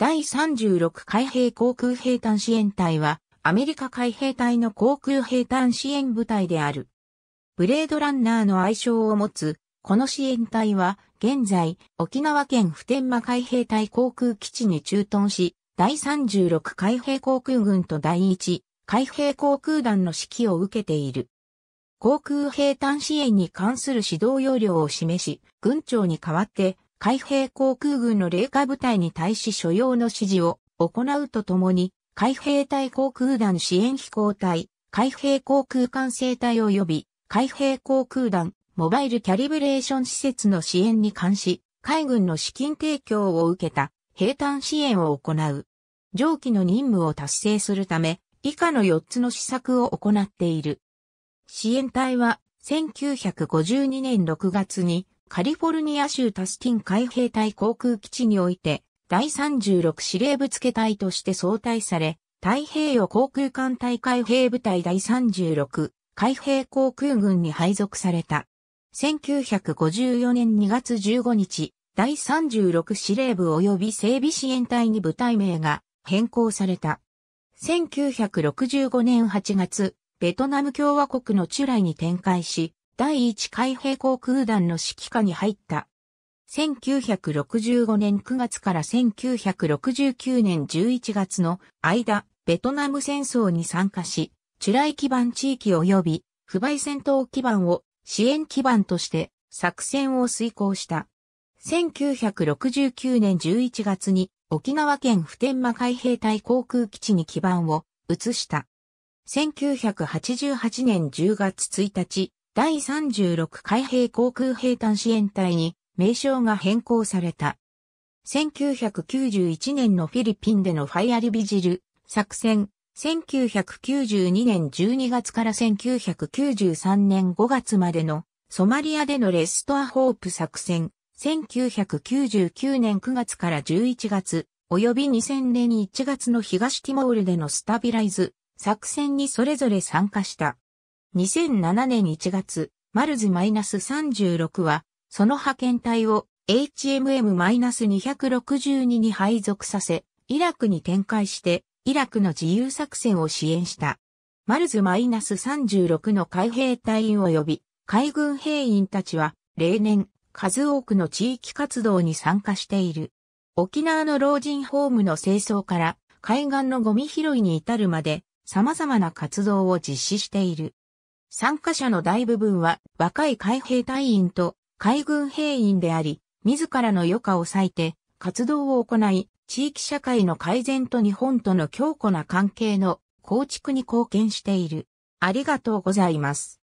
第36海兵航空兵隊支援隊は、アメリカ海兵隊の航空兵隊支援部隊である。ブレードランナーの愛称を持つ、この支援隊は、現在、沖縄県普天間海兵隊航空基地に駐屯し、第36海兵航空軍と第1海兵航空団の指揮を受けている。航空兵隊支援に関する指導要領を示し、軍長に代わって海兵航空軍の霊下部隊に対し所要の指示を行うとともに、海兵隊航空団支援飛行隊、海兵航空管制隊及び海兵航空団、モバイルキャリブレーション施設の支援に関し、海軍の資金提供を受けた兵隊支援を行う。上記の任務を達成するため、以下の4つの施策を行っている。支援隊は1952年6月にカリフォルニア州タスティン海兵隊航空基地において、第36司令部付隊として総体され、太平洋航空艦隊海兵部隊第36海兵航空軍に配属された。1954年2月15日、第36司令部及び整備支援隊に部隊名が変更された。1965年8月、ベトナム共和国のチュライに展開し、第1海兵航空団の指揮下に入った。1965年9月から1969年11月の間、ベトナム戦争に参加し、チュライ基盤地域及び不買戦闘基盤を支援基盤として作戦を遂行した。1969年11月に沖縄県普天間海兵隊航空基地に基盤を移した。1988年10月1日、第36海兵航空兵隊支援隊に名称が変更された。1991年のフィリピンでのファイアリビジル作戦、1992年12月から1993年5月までのソマリアでのレストアホープ作戦、1999年9月から11月、及び2000年1月の東ティモールでのスタビライズ作戦にそれぞれ参加した。2007年1月、マルズ -36 は、その派遣隊を HMM-262 に配属させ、イラクに展開して、イラクの自由作戦を支援した。マルズ -36 の海兵隊員及び、海軍兵員たちは、例年、数多くの地域活動に参加している。沖縄の老人ホームの清掃から、海岸のゴミ拾いに至るまで、様々な活動を実施している。参加者の大部分は若い海兵隊員と海軍兵員であり、自らの余暇を割いて活動を行い、地域社会の改善と日本との強固な関係の構築に貢献している。ありがとうございます。